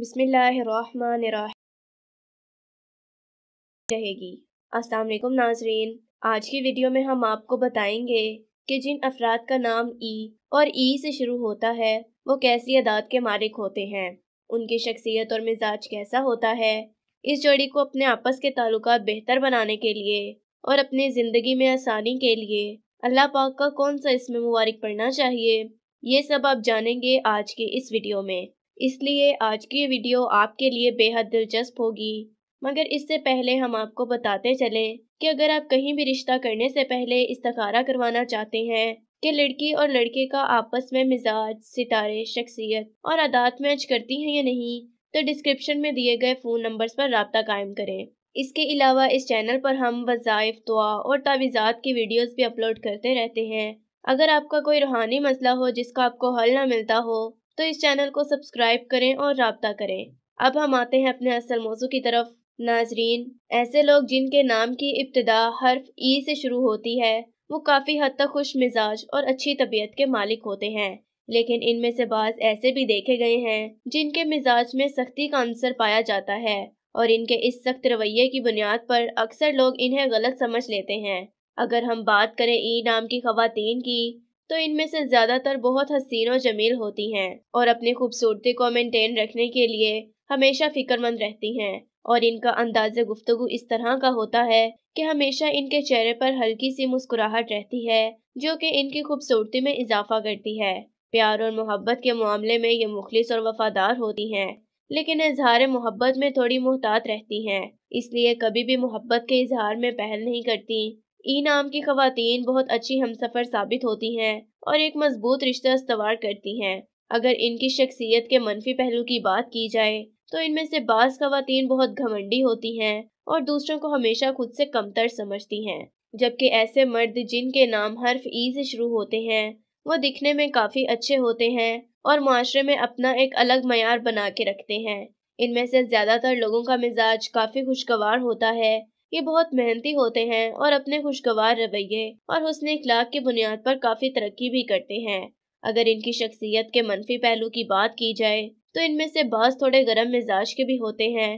बिसमीम रहेगी वालेकुम नाजरीन आज की वीडियो में हम आपको बताएंगे कि जिन अफराद का नाम ई और ई से शुरू होता है वो कैसी अदात के मालिक होते हैं उनकी शख्सियत और मिजाज कैसा होता है इस जोड़ी को अपने आपस के ताल्लुक बेहतर बनाने के लिए और अपनी ज़िंदगी में आसानी के लिए अल्लाह पाक का कौन सा इसमें मुबारक पढ़ना चाहिए ये सब आप जानेंगे आज के इस वीडियो में इसलिए आज की वीडियो आपके लिए बेहद दिलचस्प होगी मगर इससे पहले हम आपको बताते चले कि अगर आप कहीं भी रिश्ता करने से पहले इस्तकारा करवाना चाहते हैं कि लड़की और लड़के का आपस में मिजाज सितारे शख्सियत और आदात मैच करती हैं या नहीं तो डिस्क्रिप्शन में दिए गए फ़ोन नंबर्स पर रबता कायम करें इसके अलावा इस चैनल पर हम वज़ाइफ दुआ और तावीज़ात की वीडियोज़ भी अपलोड करते रहते हैं अगर आपका कोई रूहानी मसला हो जिसका आपको हल ना मिलता हो तो इस चैनल को सब्सक्राइब करें और रबता करें अब हम आते हैं अपने असल मौजू की तरफ नाजरीन ऐसे लोग जिनके नाम की इब्तदा हर्फ ई से शुरू होती है वो काफ़ी हद तक खुश मिजाज और अच्छी तबीयत के मालिक होते हैं लेकिन इनमें से बाज ऐसे भी देखे गए हैं जिनके मिजाज में सख्ती का अंसर पाया जाता है और इनके इस सख्त रवैये की बुनियाद पर अक्सर लोग इन्हें गलत समझ लेते हैं अगर हम बात करें ई नाम की खातन की तो इनमें से ज़्यादातर बहुत हसीन और जमील होती हैं और अपनी खूबसूरती को मेंटेन रखने के लिए हमेशा फिक्रमंद रहती हैं और इनका अंदाज गुफ्तगु इस तरह का होता है कि हमेशा इनके चेहरे पर हल्की सी मुस्कुराहट रहती है जो कि इनकी खूबसूरती में इजाफा करती है प्यार और मोहब्बत के मामले में ये मुखलिस और वफादार होती हैं लेकिन इजहार मोहब्बत में थोड़ी मोहतात रहती हैं इसलिए कभी भी मोहब्बत के इजहार में पहल नहीं करती ई नाम की खातन बहुत अच्छी हम सफ़र साबित होती हैं और एक मजबूत रिश्ता استوار करती हैं अगर इनकी शख्सियत के मनफी पहलू की बात की जाए तो इनमें से बाज़ खातन बहुत घमंडी होती हैं और दूसरों को हमेशा खुद से कमतर समझती हैं जबकि ऐसे मर्द जिनके नाम हर्फ ई से शुरू होते हैं वो दिखने में काफ़ी अच्छे होते हैं और माशरे में अपना एक अलग मैार बना के रखते हैं इनमें से ज़्यादातर लोगों का मिजाज काफ़ी खुशगवार होता है ये बहुत मेहनती होते हैं और अपने खुशगवार रवैये और हुसन इखलाक की बुनियाद पर काफ़ी तरक्की भी करते हैं अगर इनकी शख्सियत के मनफी पहलू की बात की जाए तो इनमें से बास थोड़े गर्म मिजाज के भी होते हैं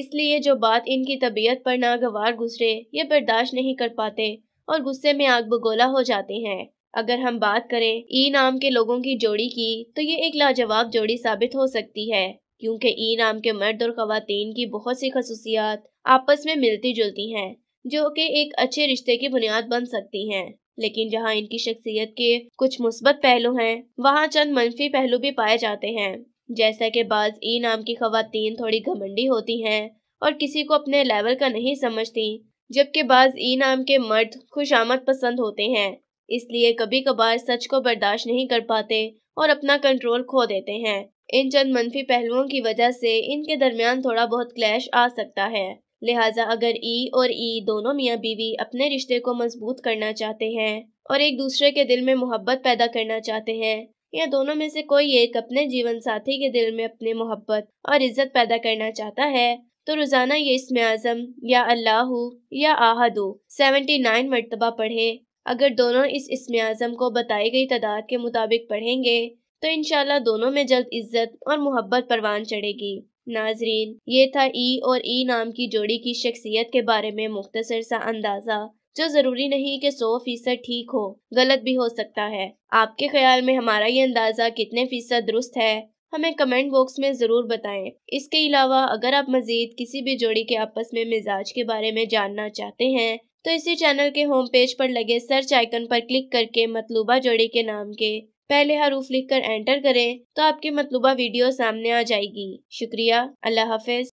इसलिए जो बात इनकी तबीयत पर नागवार गुजरे ये बर्दाश्त नहीं कर पाते और गुस्से में आग बगोला हो जाते हैं अगर हम बात करें ई नाम के लोगों की जोड़ी की तो ये एक लाजवाब जोड़ी साबित हो सकती है क्योंकि ई नाम के मर्द और खातन की बहुत सी खसूसियात आपस में मिलती जुलती हैं जो कि एक अच्छे रिश्ते की बुनियाद बन सकती हैं लेकिन जहाँ इनकी शख्सियत के कुछ मुस्बत पहलू हैं वहाँ चंद मनफी पहलू भी पाए जाते हैं जैसा कि बाज ई नाम की खातन थोड़ी घमंडी होती हैं और किसी को अपने लेवल का नहीं समझती जबकि बाज ई नाम के मर्द खुश आमद पसंद होते हैं इसलिए कभी कभार सच को बर्दाश्त नहीं कर पाते और अपना कंट्रोल खो देते हैं इन चंद मनफी पहलुओं की वजह से इनके दरमियान थोड़ा बहुत क्लैश आ सकता है लिहाजा अगर ई और ई दोनों मियाँ बीवी अपने रिश्ते को मजबूत करना चाहते हैं और एक दूसरे के दिल में मोहब्बत पैदा करना चाहते हैं या दोनों में से कोई एक अपने जीवन साथी के दिल में अपने मोहब्बत और इज्जत पैदा करना चाहता है तो रोजाना ये इसम आजम या अल्लाह या आहदू सेवेंटी नाइन मरतबा पढ़े अगर दोनों इस इसम आजम को बताई गई तादाद के मुताबिक पढ़ेंगे तो इनशाला दोनों में जल्द इज्जत और मोहब्बत परवान चढ़ेगी नाजरीन ये था ई और ई नाम की जोड़ी की शख्सियत के बारे में मुख्तसर सा अंदाजा जो जरूरी नहीं कि सौ फीसद ठीक हो गलत भी हो सकता है आपके ख्याल में हमारा ये अंदाजा कितने फीसद दुरुस्त है हमें कमेंट बॉक्स में ज़रूर बताएं इसके अलावा अगर आप मज़ीद किसी भी जोड़ी के आपस में मिजाज के बारे में जानना चाहते हैं तो इसी चैनल के होम पेज पर लगे सर्च आइकन पर क्लिक करके मतलूबा जोड़ी के नाम के पहले हरूफ लिख कर एंटर करें तो आपकी मतलूबा वीडियो सामने आ जाएगी शुक्रिया अल्लाह हाफिज